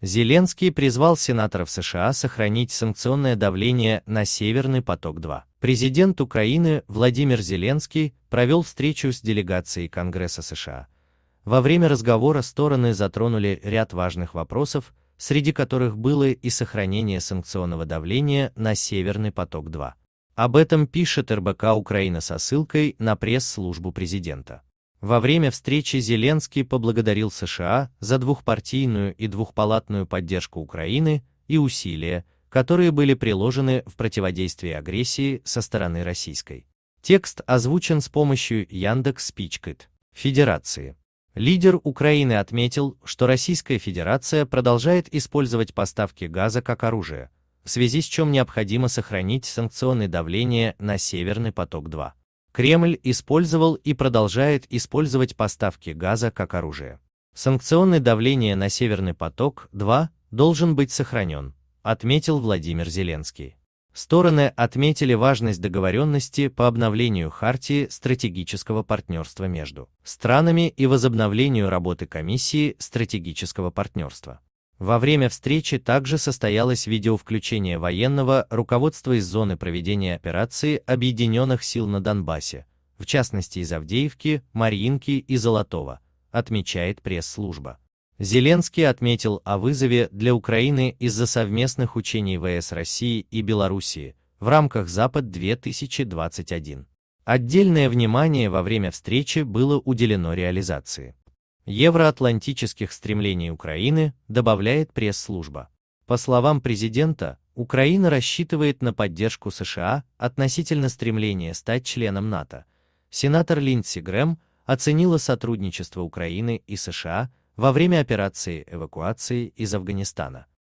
Зеленский призвал сенаторов США сохранить санкционное давление на «Северный поток-2». Президент Украины Владимир Зеленский провел встречу с делегацией Конгресса США. Во время разговора стороны затронули ряд важных вопросов, среди которых было и сохранение санкционного давления на «Северный поток-2». Об этом пишет РБК Украина со ссылкой на пресс-службу президента. Во время встречи Зеленский поблагодарил США за двухпартийную и двухпалатную поддержку Украины и усилия, которые были приложены в противодействии агрессии со стороны российской. Текст озвучен с помощью Яндекс Федерации. Лидер Украины отметил, что Российская Федерация продолжает использовать поставки газа как оружие, в связи с чем необходимо сохранить санкционное давление на Северный поток-2. Кремль использовал и продолжает использовать поставки газа как оружие. Санкционное давление на Северный поток-2 должен быть сохранен, отметил Владимир Зеленский. Стороны отметили важность договоренности по обновлению Хартии стратегического партнерства между странами и возобновлению работы Комиссии стратегического партнерства. Во время встречи также состоялось видеовключение военного руководства из зоны проведения операции Объединенных сил на Донбассе, в частности из Авдеевки, Мариинки и Золотого, отмечает пресс-служба. Зеленский отметил о вызове для Украины из-за совместных учений ВС России и Белоруссии в рамках «Запад-2021». Отдельное внимание во время встречи было уделено реализации евроатлантических стремлений Украины, добавляет пресс-служба. По словам президента, Украина рассчитывает на поддержку США относительно стремления стать членом НАТО. Сенатор Линдси Грэм оценила сотрудничество Украины и США во время операции эвакуации из Афганистана.